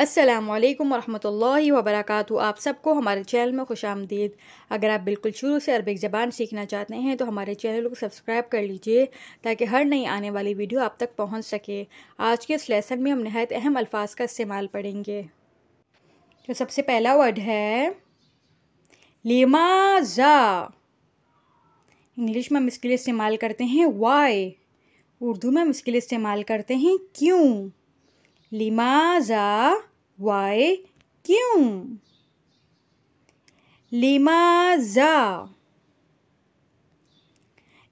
असलकम वरहमल वबरक आप सबको हमारे चैनल में खुश आमदीद अगर आप बिल्कुल शुरू से अरबिक ज़बान सीखना चाहते हैं तो हमारे चैनल को सब्सक्राइब कर लीजिए ताकि हर नई आने वाली वीडियो आप तक पहुंच सके आज के इस लेसन में हम नहायत अहम अल्फाज का इस्तेमाल पढ़ेंगे तो सबसे पहला वर्ड है लिमाजा इंग्लिश में हम इसके लिए इस्तेमाल करते हैं वाई उर्दू में हम इसके लिए इस्तेमाल करते हैं क्यों लिमाजा वाय क्यों लिमाजा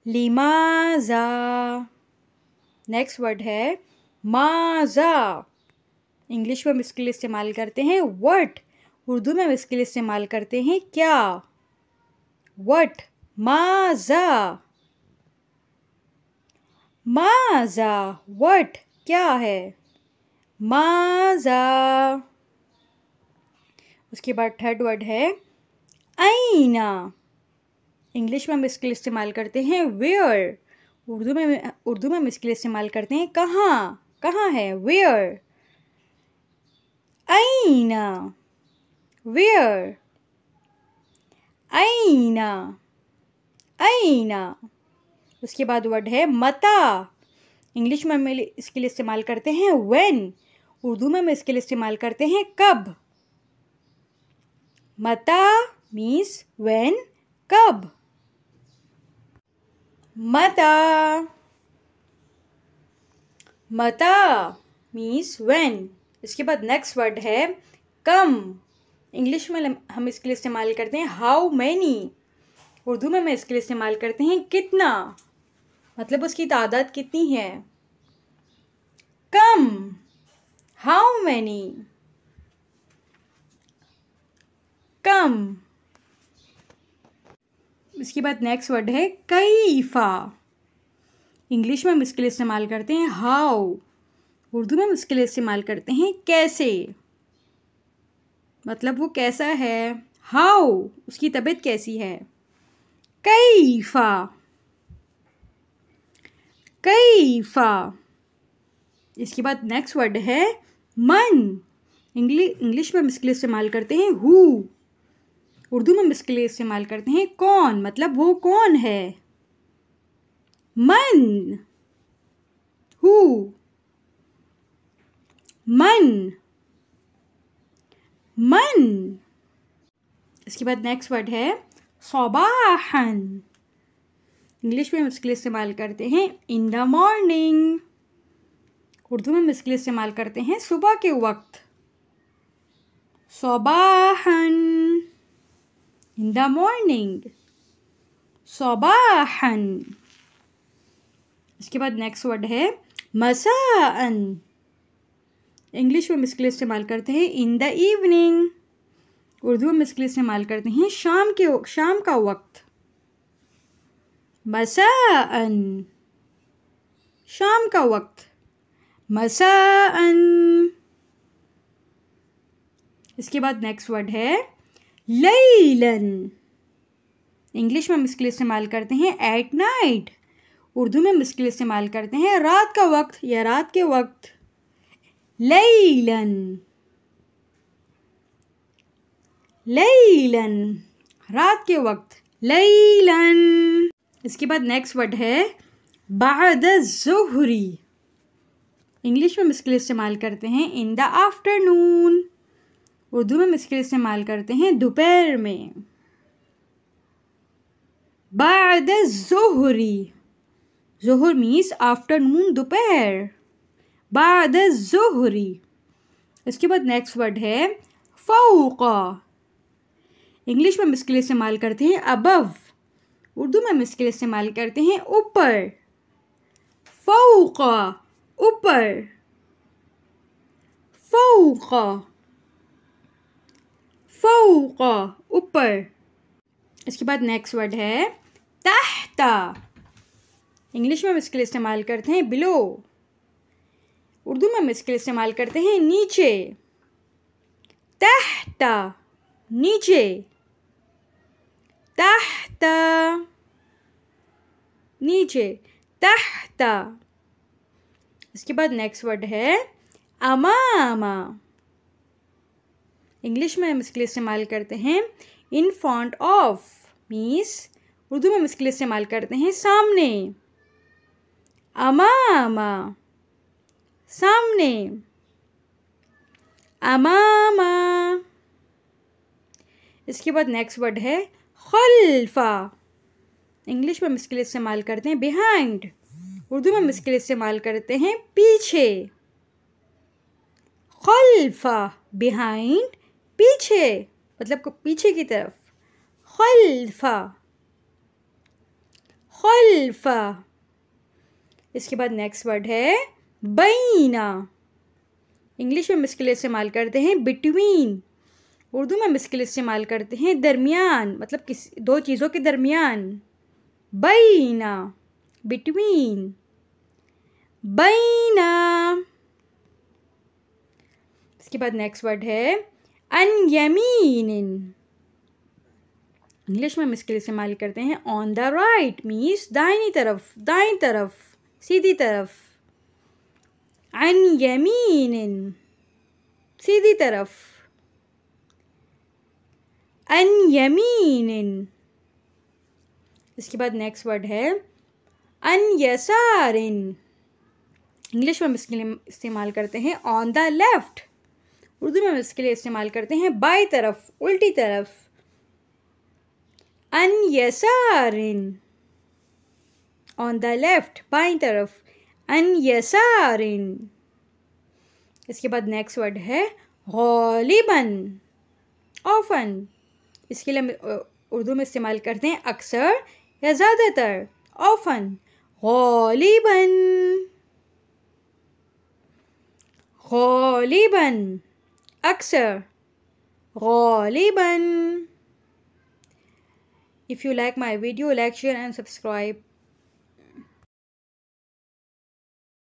लिमाजा नेक्स्ट वर्ड है माजा इंग्लिश में हम इसके लिए इस्तेमाल करते हैं वट उर्दू में हम इसके लिए इस्तेमाल करते हैं क्या वट माजा माजा वट क्या है माजा उसके बाद थर्ड वर्ड है आईना इंग्लिश में हम इसके लिए इस्तेमाल करते हैं वेयर उर्दू में उर्दू में हम इसके लिए इस्तेमाल करते हैं कहाँ कहाँ है वेयर आईना वेयर आईना आईना उसके बाद वर्ड है मता इंग्लिश में हम इसके लिए इस्तेमाल करते हैं वेन उर्दू में हम इसके लिए इस्तेमाल करते हैं कब मता मीन्स वेन कब मता मता मीन्स वेन इसके बाद नेक्स्ट वर्ड है कम इंग्लिश में हम इसके लिए इस्तेमाल करते हैं हाउ मैनी उर्दू में हम इसके लिए इस्तेमाल करते हैं कितना मतलब उसकी तादाद कितनी है कम how many कम इसके बाद नेक्स्ट वर्ड है कईफा इंग्लिश में हम इसके लिए इस्तेमाल करते हैं हाउ उर्दू में हम इसके लिए इस्तेमाल करते हैं कैसे मतलब वो कैसा है हाउ उसकी तबीयत कैसी है कई कैफा इसके बाद नेक्स्ट वर्ड है मन इंग्लिश में हम इसके लिए इस्तेमाल करते हैं हु उर्दू में हम इसके लिए इस्तेमाल करते हैं कौन मतलब वो कौन है मन हु मन मन इसके बाद नेक्स्ट वर्ड है सौबाहन इंग्लिश में हम इसके लिए इस्तेमाल करते हैं इन द मॉर्निंग उर्दू में हम इस्तेमाल करते हैं सुबह के वक्त सबाहन इन द मॉर्निंग सबाहन इसके बाद नेक्स्ट वर्ड है मसाअन इंग्लिश में हम इस्तेमाल करते हैं इन द इवनिंग उर्दू में हम इस्तेमाल करते हैं शाम के शाम का वक्त मसाअन शाम का वक्त मसान इसके बाद नेक्स्ट वर्ड है लईलन इंग्लिश में हम इसके लिए इस्तेमाल करते हैं एट नाइट उर्दू में हम इसके लिए इस्तेमाल करते हैं रात का वक्त या रात के वक्त लईलन लईलन रात के वक्त लईलन इसके बाद नेक्स्ट वर्ड है बाद जोहरी इंग्लिश में मुश्किल इस्तेमाल करते हैं इन द आफ्टरनून उर्दू में मुश्किल इस्तेमाल करते हैं दोपहर में बाद जोहरी जोहर मीन्स आफ्टरनून दोपहर बाद जोहरी इसके बाद नेक्स्ट वर्ड है फ़ौका इंग्लिश में मुश्किल इस्तेमाल करते हैं अबव उर्दू में मुश्किल इस्तेमाल करते हैं ऊपर फ़ौका ऊपर फ़ौक़ ऊपर इसके बाद नेक्स्ट वर्ड है तहता इंग्लिश में हम इसके लिए इस्तेमाल करते हैं बिलो उर्दू में हम इसके लिए इस्तेमाल करते हैं नीचे तहता नीचे तहता नीचे तहता इसके बाद नेक्स्ट वर्ड है अमा अमा इंग्लिश में हम इसके लिए इस्तेमाल करते हैं in front of means Urdu में हम इसके लिए इस्तेमाल करते हैं सामने अमा अमा सामने अमामा इसके बाद नेक्स्ट वर्ड है खल्फा इंग्लिश में हम इसके लिए इस्तेमाल करते हैं बिहाइंड उर्दू में हम इसके लिए इस्तेमाल करते हैं पीछे खल्फा बिहाइंड पीछे मतलब को पीछे की तरफ खल्फा खल्फा इसके बाद नेक्स्ट वर्ड है बीना इंग्लिश में मुश्किल लिए इस्तेमाल करते हैं बिटवीन उर्दू में मुश्किल लिए इस्तेमाल करते हैं दरमियान मतलब किस दो चीज़ों के दरमियान बीना बिटवीन बैना इसके बाद नेक्स्ट वर्ड है अनयमीन इंग्लिश में हम इसके लिए इस्तेमाल करते हैं ऑन द राइट मीन्स दाइनी तरफ दाई तरफ सीधी तरफ अनयमीन इन सीधी तरफ अनयमीन इन इसके बाद नेक्स्ट वर्ड है अनयसारिन इंग्लिश में हम इसके लिए इस्तेमाल करते हैं ऑन द लेफ्ट उर्दू में हम इसके लिए इस्तेमाल करते हैं बाई तरफ उल्टी तरफ अन यसारिन ऑन द लेफ्ट बाई तरफ अन यसारिन इसके बाद नेक्स्ट वर्ड है गलिबन ऑफन इसके लिए हम उर्दू में इस्तेमाल करते हैं अक्सर या ज़्यादातर often गलिबन غالبا أكثر غالبا If you like my video, like, share and subscribe.